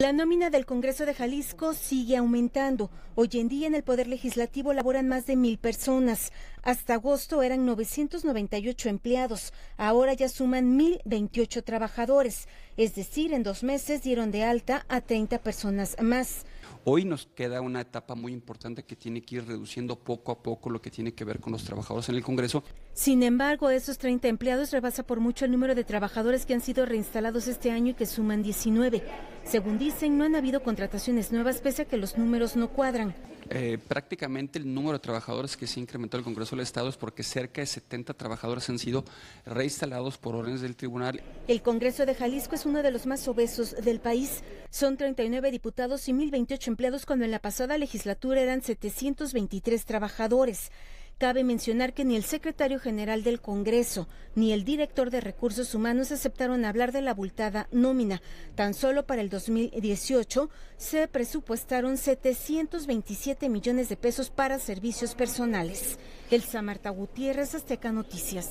La nómina del Congreso de Jalisco sigue aumentando. Hoy en día en el Poder Legislativo laboran más de mil personas. Hasta agosto eran 998 empleados. Ahora ya suman 1.028 trabajadores. Es decir, en dos meses dieron de alta a 30 personas más. Hoy nos queda una etapa muy importante que tiene que ir reduciendo poco a poco lo que tiene que ver con los trabajadores en el Congreso. Sin embargo, esos 30 empleados rebasa por mucho el número de trabajadores que han sido reinstalados este año y que suman 19. Según dicen, no han habido contrataciones nuevas pese a que los números no cuadran. Eh, prácticamente el número de trabajadores que se incrementó el Congreso del Estado es porque cerca de 70 trabajadores han sido reinstalados por órdenes del tribunal. El Congreso de Jalisco es uno de los más obesos del país. Son 39 diputados y 1.028 empleados cuando en la pasada legislatura eran 723 trabajadores. Cabe mencionar que ni el secretario general del Congreso ni el director de Recursos Humanos aceptaron hablar de la abultada nómina. Tan solo para el 2018 se presupuestaron 727 millones de pesos para servicios personales. El Samarta Gutiérrez, Azteca Noticias.